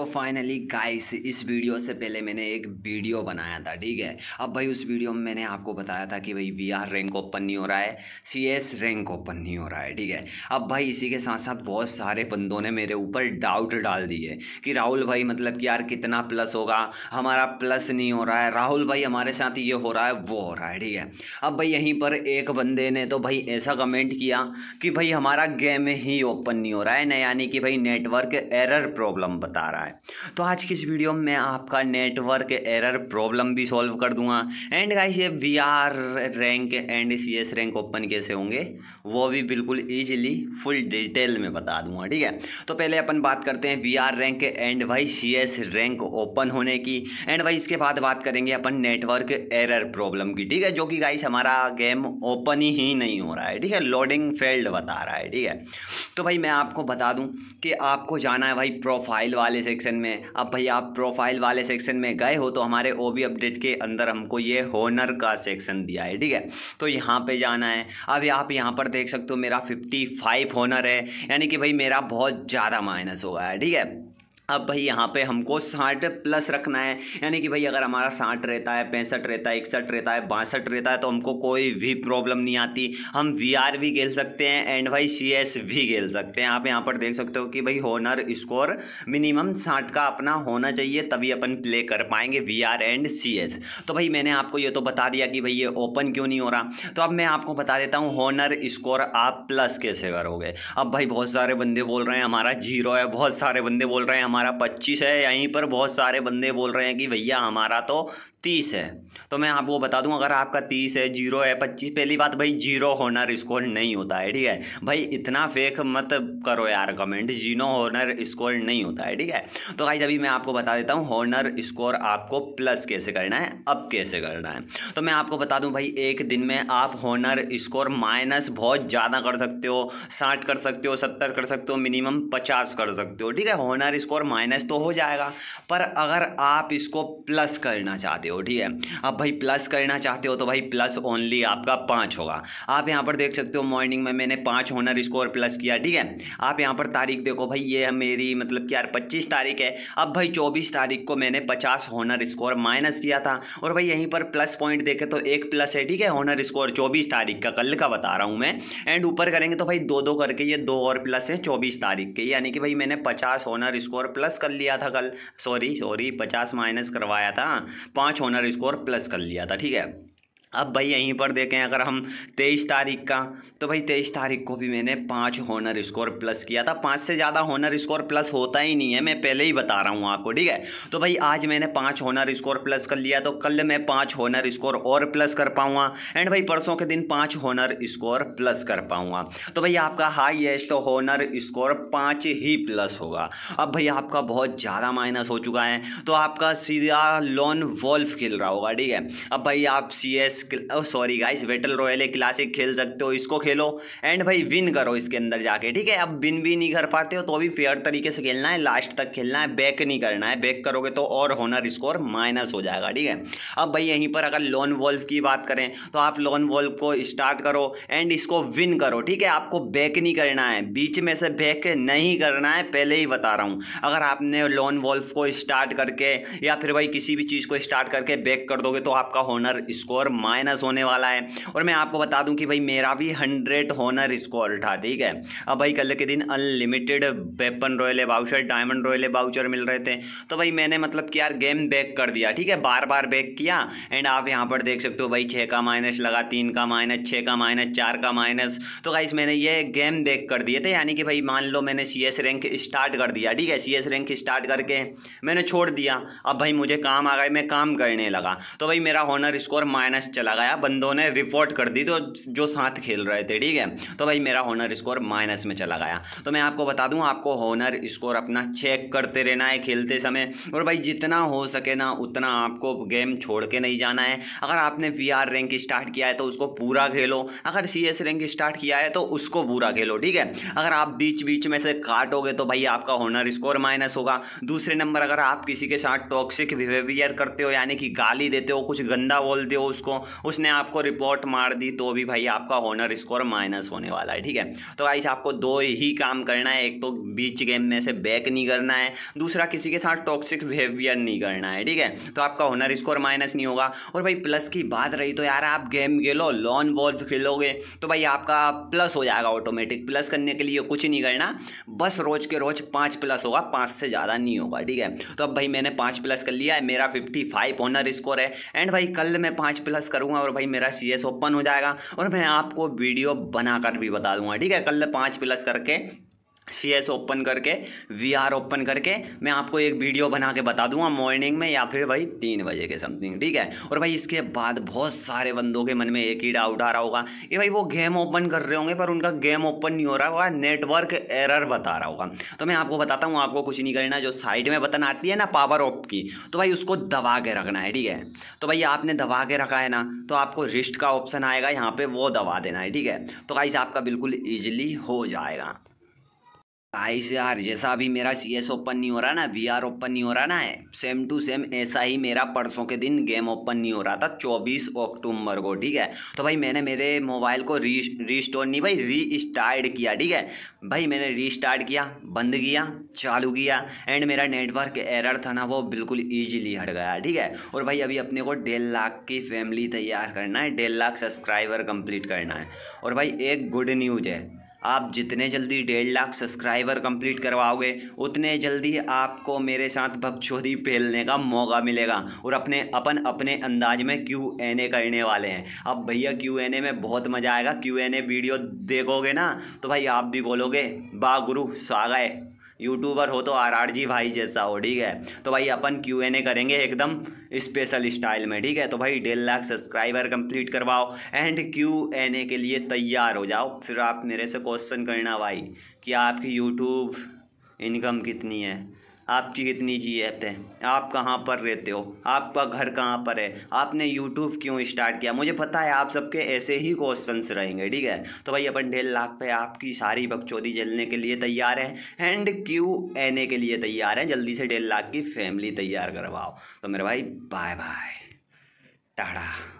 तो finally guys इस video से पहले मैंने एक वीडियो बनाया था ठीक है अब भाई उस वीडियो में मैंने आपको बताया था कि भाई वी आर रैंक ओपन नहीं हो रहा है सी एस रैंक ओपन नहीं हो रहा है ठीक है अब भाई इसी के साथ साथ बहुत सारे बंदों ने मेरे ऊपर डाउट डाल दिए कि राहुल भाई मतलब कि यार कितना प्लस होगा हमारा प्लस नहीं हो रहा है राहुल भाई हमारे साथ ये हो रहा है वो हो रहा है ठीक है अब भाई यहीं पर एक बंदे ने तो भाई ऐसा कमेंट किया कि भाई हमारा गेम ही ओपन नहीं हो रहा है न यानी कि भाई नेटवर्क एरर प्रॉब्लम बता रहा है है तो आज की इस वीडियो में आपका नेटवर्क एरर प्रॉब्लम भी सॉल्व कर दूंगा एंड गाइस ये B R rank and C S rank open कैसे होंगे वो भी बिल्कुल ईजिली फुल डिटेल में बता दूंगा ठीक है तो पहले अपन बात करते हैं वी आर रैंक एंड भाई सी एस रैंक ओपन होने की एंड भाई इसके बाद बात करेंगे अपन नेटवर्क एरर प्रॉब्लम की ठीक है जो कि गाइस हमारा गेम ओपन ही नहीं हो रहा है ठीक है लोडिंग फेल्ड बता रहा है ठीक है तो भाई मैं आपको बता दूं कि आपको जाना है भाई प्रोफाइल वाले से सेक्शन में अब भैया आप प्रोफाइल वाले सेक्शन में गए हो तो हमारे ओ अपडेट के अंदर हमको ये होनर का सेक्शन दिया है ठीक है तो यहाँ पे जाना है अब आप यहाँ पर देख सकते हो मेरा 55 होनर है यानी कि भाई मेरा बहुत ज़्यादा माइनस हो गया है ठीक है अब भाई यहाँ पे हमको साठ प्लस रखना है यानी कि भाई अगर हमारा साठ रहता है पैंसठ रहता है इकसठ रहता है बासठ रहता है तो हमको कोई भी प्रॉब्लम नहीं आती हम वी आर भी खेल सकते हैं एंड भाई सी एस भी खेल सकते हैं आप यहाँ पर देख सकते हो कि भाई होनर स्कोर मिनिमम साठ का अपना होना चाहिए तभी अपन प्ले कर पाएंगे B R and C S तो भाई मैंने आपको ये तो बता दिया कि भाई ये ओपन क्यों नहीं हो रहा तो अब मैं आपको बता देता हूँ होनर स्कोर आप प्लस कैसे करोगे अब भाई बहुत सारे बंदे बोल रहे हैं हमारा जीरो है बहुत सारे बंदे बोल रहे हैं हमारा हमारा पच्चीस है यहीं पर बहुत सारे बंदे बोल रहे हैं कि भैया हमारा तो तीस है तो मैं आपको बता दूं अगर आपका तीस है जीरो है पच्चीस पहली बात भाई जीरो होनर स्कोर नहीं होता है ठीक है भाई इतना फेक मत करो यार कमेंट जीरो होनर स्कोर नहीं होता है ठीक है तो भाई अभी मैं आपको बता देता हूँ होनर स्कोर आपको प्लस कैसे करना है अब कैसे करना है तो मैं आपको बता दूँ भाई एक दिन में आप होनर स्कोर माइनस बहुत ज़्यादा कर सकते हो साठ कर सकते हो सत्तर कर सकते हो मिनिमम पचास कर सकते हो ठीक है होनर स्कोर माइनस तो हो जाएगा पर अगर आप इसको प्लस करना चाहते हो ठीक है अब भाई प्लस करना चाहते हो तो भाई प्लस ओनली आपका पाँच होगा आप यहाँ पर देख सकते हो मॉर्निंग में मैंने पाँच होनर स्कोर प्लस किया ठीक है आप यहाँ पर तारीख देखो भाई ये है मेरी मतलब कि यार पच्चीस तारीख है अब भाई चौबीस तारीख को मैंने पचास होनर स्कोर माइनस किया था और भाई यहीं पर प्लस पॉइंट देखे तो एक प्लस है ठीक है होनर स्कोर चौबीस तारीख का कल का बता रहा हूँ मैं एंड ऊपर करेंगे तो भाई दो दो करके ये दो और प्लस है चौबीस तारीख के यानी कि भाई मैंने पचास होनर स्कोर प्लस कर लिया था कल सॉरी सॉरी पचास माइनस करवाया था पाँच ऑनर स्कोर प्लस कर लिया था ठीक है अब भाई यहीं पर देखें अगर हम तेईस तारीख का तो भाई तेईस तारीख को भी मैंने पाँच होनर स्कोर प्लस किया था पाँच से ज़्यादा होनर स्कोर प्लस होता ही नहीं है मैं पहले ही बता रहा हूँ आपको ठीक है तो भाई आज मैंने पाँच होनर स्कोर प्लस कर लिया तो कल मैं पाँच होनर स्कोर और प्लस कर पाऊँगा एंड भाई परसों के दिन पाँच होनर स्कोर प्लस कर पाऊँगा तो भाई आपका हाईएस्ट होनर स्कोर पाँच ही प्लस होगा अब भाई आपका बहुत ज़्यादा माइनस हो चुका है तो आपका सीधा लोन वॉल्फ खेल रहा होगा ठीक है अब भाई आप C S sorry guys battle royale है क्लासिक खेल सकते हो इसको खेलो एंड भाई विन करो इसके अंदर जाके ठीक है अब विन भी नहीं कर पाते हो तो अभी फेयर तरीके से खेलना है लास्ट तक खेलना है बैक नहीं करना है बैक करोगे तो और होनर स्कोर माइनस हो जाएगा ठीक है अब भाई यहीं पर अगर लॉन वॉल्व की बात करें तो आप लॉन वॉल्व को स्टार्ट करो एंड इसको विन करो ठीक है आपको बैक नहीं करना है बीच में से बैक नहीं करना है पहले ही बता रहा हूँ अगर आपने लॉन वॉल्व को स्टार्ट करके या फिर भाई किसी भी चीज़ को स्टार्ट करके बैक कर दोगे तो आपका होनर स्कोर माइनस होने वाला है और मैं आपको बता दूं कि भाई मेरा भी हंड्रेड होनर स्कोर था ठीक है अब भाई कल के दिन unlimited weapon royale voucher diamond royale voucher मिल रहे थे तो भाई मैंने मतलब कि यार गेम बैक कर दिया ठीक है बार बार बैक किया एंड आप यहाँ पर देख सकते हो भाई छः का माइनस लगा तीन का माइनस छः का माइनस चार का माइनस तो भाई मैंने ये गेम बैक कर दिए थे यानी कि भाई मान लो मैंने सी रैंक स्टार्ट कर दिया ठीक है सी रैंक स्टार्ट करके मैंने छोड़ दिया अब भाई मुझे काम आ गए मैं काम करने लगा तो भाई मेरा होनर स्कोर माइनस चला गया बंदों ने रिपोर्ट कर दी तो जो साथ खेल रहे थे ठीक है तो भाई मेरा होनर स्कोर माइनस में चला गया तो मैं आपको बता दूँ आपको होनर स्कोर अपना चेक करते रहना है खेलते समय और भाई जितना हो सके ना उतना आपको गेम छोड़ के नहीं जाना है अगर आपने वी रैंक स्टार्ट किया है तो उसको पूरा खेलो अगर सी रैंक स्टार्ट किया है तो उसको पूरा खेलो ठीक है अगर आप बीच बीच में से काटोगे तो भाई आपका होनर स्कोर माइनस होगा दूसरे नंबर अगर आप किसी के साथ टॉक्सिक बिहेवियर करते हो यानी कि गाली देते हो कुछ गंदा बोलते हो उसको उसने आपको रिपोर्ट मार दी तो भी भाई आपका ऑनर स्कोर माइनस होने वाला है ठीक है तो भाई आपको दो ही काम करना है एक तो बीच गेम में से बैक नहीं करना है दूसरा किसी के साथ टॉक्सिक बिहेवियर नहीं करना है ठीक है तो आपका ऑनर स्कोर माइनस नहीं होगा और भाई प्लस की बात रही तो यार आप गेम खेलो लॉन बॉल खेलोगे तो भाई आपका प्लस हो जाएगा ऑटोमेटिक प्लस करने के लिए कुछ नहीं करना बस रोज के रोज पाँच प्लस होगा पाँच से ज़्यादा नहीं होगा ठीक है तो अब भाई मैंने पाँच प्लस कर लिया है मेरा फिफ्टी फाइव ऑनर स्कोर है एंड भाई कल मैं पाँच प्लस कर करूँगा और भाई मेरा सी ओपन हो जाएगा और मैं आपको वीडियो बनाकर भी बता दूंगा ठीक है कल पाँच प्लस करके सी एस ओपन करके वी आर ओपन करके मैं आपको एक वीडियो बना के बता दूंगा मॉर्निंग में या फिर भाई तीन बजे के समथिंग ठीक है और भाई इसके बाद बहुत सारे बंदों के मन में एक ही डाउट आ रहा होगा कि भाई वो गेम ओपन कर रहे होंगे पर उनका गेम ओपन नहीं हो रहा होगा नेटवर्क एरर बता रहा होगा तो मैं आपको बताता हूँ आपको कुछ नहीं करना जो साइड में बटन आती है ना पावर ऑफ की तो भाई उसको दबा के रखना है ठीक है तो भाई आपने दबा के रखा है ना तो आपको रिस्ट का ऑप्शन आएगा यहाँ पर वो दबा देना है ठीक है तो भाई आपका बिल्कुल ईजिली हो जाएगा गाइस यार जैसा अभी मेरा सी एस ओपन नहीं हो रहा ना वी आर ओपन नहीं हो रहा ना है सेम टू सेम ऐसा ही मेरा परसों के दिन गेम ओपन नहीं हो रहा था 24 अक्टूबर को ठीक है तो भाई मैंने मेरे मोबाइल को री स्टोर नहीं भाई री स्टार्ट किया ठीक है भाई मैंने रीस्टार्ट किया बंद किया चालू किया एंड मेरा नेटवर्क एरर था ना वो बिल्कुल ईजिली हट गया ठीक है और भाई अभी अपने को डेढ़ लाख की फैमिली तैयार करना है डेढ़ लाख सब्सक्राइबर कम्प्लीट करना है और भाई एक गुड न्यूज़ है आप जितने जल्दी डेढ़ लाख सब्सक्राइबर कंप्लीट करवाओगे उतने जल्दी आपको मेरे साथ भगचोदी फैलने का मौका मिलेगा और अपने अपन अपने अंदाज में क्यू एन ए करने वाले हैं अब भैया क्यू एन ए में बहुत मज़ा आएगा क्यू एन ए वीडियो देखोगे ना तो भाई आप भी बोलोगे बा गुरु सागा यूट्यूबर हो तो आर भाई जैसा हो ठीक है तो भाई अपन क्यू एन ए करेंगे एकदम स्पेशल स्टाइल में ठीक है तो भाई डेढ़ लाख सब्सक्राइबर कंप्लीट करवाओ एंड क्यू एन ए के लिए तैयार हो जाओ फिर आप मेरे से क्वेश्चन करना भाई कि आपकी यूट्यूब इनकम कितनी है आपकी कितनी जी ऐप है आप कहाँ पर रहते हो आपका घर कहाँ पर है आपने यूट्यूब क्यों स्टार्ट किया मुझे पता है आप सबके ऐसे ही क्वेश्चंस रहेंगे ठीक है तो भाई अपन डेढ़ लाख पे आपकी सारी बकचोदी जलने के लिए तैयार हैं एंड क्यू एने के लिए तैयार हैं जल्दी से डेढ़ लाख की फैमिली तैयार करवाओ तो मेरे भाई बाय बाय टाड़ा